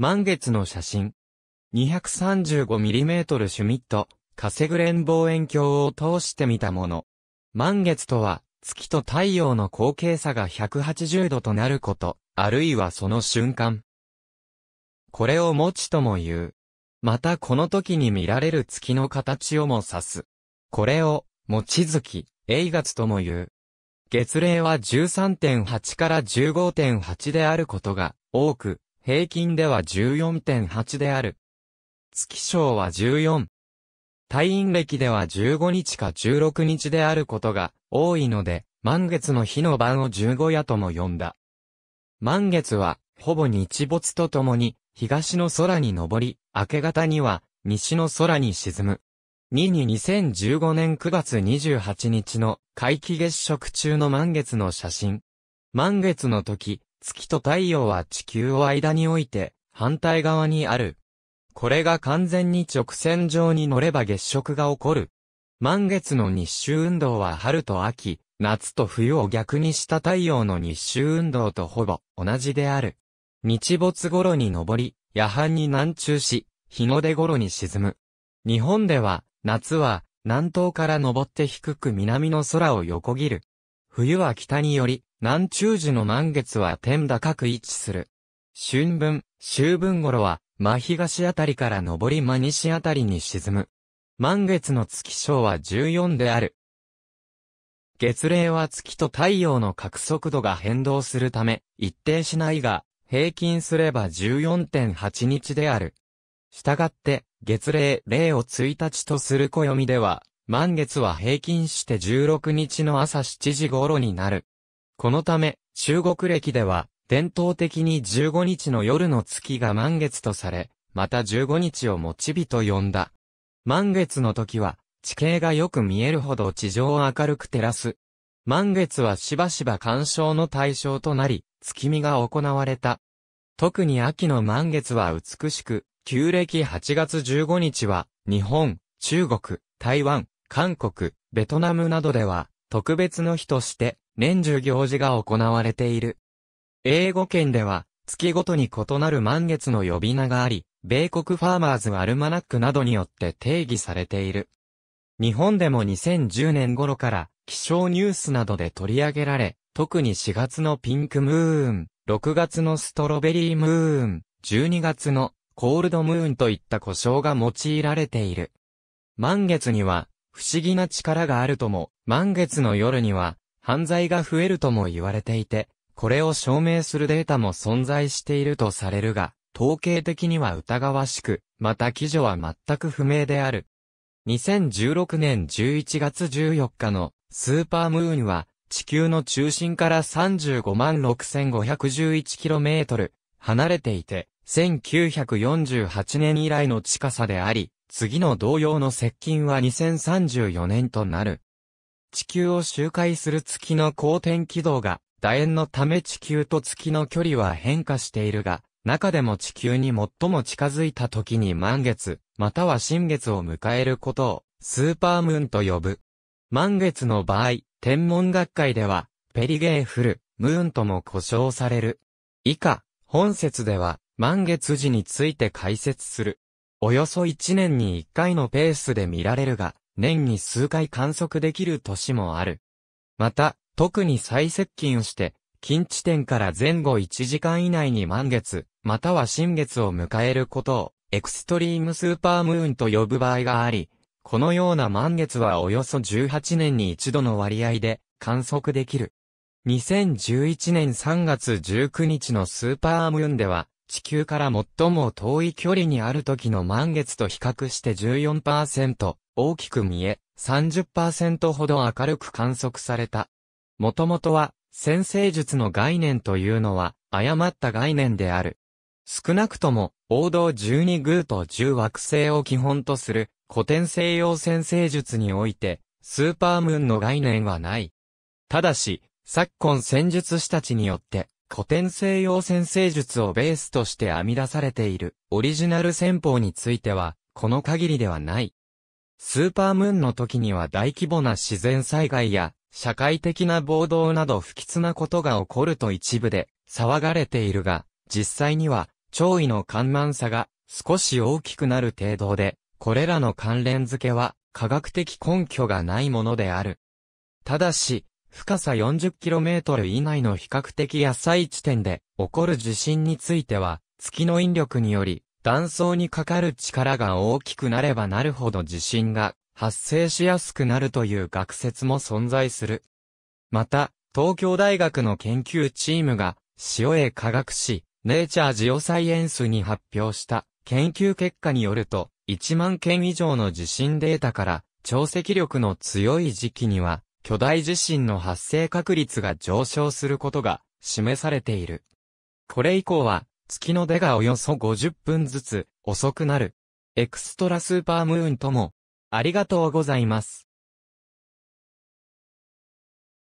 満月の写真。235mm シュミット、カセグレン望遠鏡を通して見たもの。満月とは、月と太陽の光景差が180度となること、あるいはその瞬間。これを持ちとも言う。またこの時に見られる月の形をも指す。これを、持月、永月とも言う。月齢は13.8から15.8であることが多く、平均では14.8である。月賞は14。退院歴では15日か16日であることが多いので、満月の日の晩を15夜とも呼んだ。満月は、ほぼ日没とともに、東の空に昇り、明け方には、西の空に沈む。2に2015年9月28日の、皆既月食中の満月の写真。満月の時、月と太陽は地球を間において、反対側にある。これが完全に直線上に乗れば月食が起こる。満月の日周運動は春と秋、夏と冬を逆にした太陽の日周運動とほぼ同じである。日没頃に昇り、夜半に南中し、日の出頃に沈む。日本では、夏は南東から昇って低く南の空を横切る。冬は北により、南中寺の満月は天高く位置する。春分、秋分頃は、真東あたりから上り真西あたりに沈む。満月の月章は14である。月齢は月と太陽の角速度が変動するため、一定しないが、平均すれば14.8日である。したがって、月齢0を1日とする暦では、満月は平均して16日の朝7時頃になる。このため、中国歴では、伝統的に15日の夜の月が満月とされ、また15日をもちびと呼んだ。満月の時は、地形がよく見えるほど地上を明るく照らす。満月はしばしば干渉の対象となり、月見が行われた。特に秋の満月は美しく、旧暦8月15日は、日本、中国、台湾、韓国、ベトナムなどでは、特別の日として、年中行事が行われている。英語圏では、月ごとに異なる満月の呼び名があり、米国ファーマーズアルマナックなどによって定義されている。日本でも2010年頃から気象ニュースなどで取り上げられ、特に4月のピンクムーン、6月のストロベリームーン、12月のコールドムーンといった故障が用いられている。満月には不思議な力があるとも、満月の夜には犯罪が増えるとも言われていて、これを証明するデータも存在しているとされるが、統計的には疑わしく、また記事は全く不明である。2016年11月14日のスーパームーンは地球の中心から35万 6511km 離れていて1948年以来の近さであり次の同様の接近は2034年となる。地球を周回する月の公転軌道が、楕円のため地球と月の距離は変化しているが、中でも地球に最も近づいた時に満月、または新月を迎えることを、スーパームーンと呼ぶ。満月の場合、天文学会では、ペリゲーフル、ムーンとも呼称される。以下、本説では、満月時について解説する。およそ1年に1回のペースで見られるが、年に数回観測できる年もある。また、特に最接近をして、近地点から前後1時間以内に満月、または新月を迎えることを、エクストリームスーパームーンと呼ぶ場合があり、このような満月はおよそ18年に一度の割合で観測できる。2011年3月19日のスーパームーンでは、地球から最も遠い距離にある時の満月と比較して14%、大きく見え、30%ほど明るく観測された。もともとは、先生術の概念というのは、誤った概念である。少なくとも、王道12宮と10惑星を基本とする、古典西洋先生術において、スーパームーンの概念はない。ただし、昨今戦術師たちによって、古典西洋先生術をベースとして編み出されている、オリジナル戦法については、この限りではない。スーパームーンの時には大規模な自然災害や社会的な暴動など不吉なことが起こると一部で騒がれているが、実際には潮位の緩慢さが少し大きくなる程度で、これらの関連付けは科学的根拠がないものである。ただし、深さ 40km 以内の比較的浅い地点で起こる地震については、月の引力により断層にかかる力が大きくなればなるほど地震が発生しやすくなるという学説も存在する。また、東京大学の研究チームが、塩へ科学し、ネイチャージオサイエンスに発表した研究結果によると、1万件以上の地震データから、潮汐力の強い時期には、巨大地震の発生確率が上昇することが示されている。これ以降は、月の出がおよそ50分ずつ遅くなる。エクストラスーパームーンとも、ありがとうございます。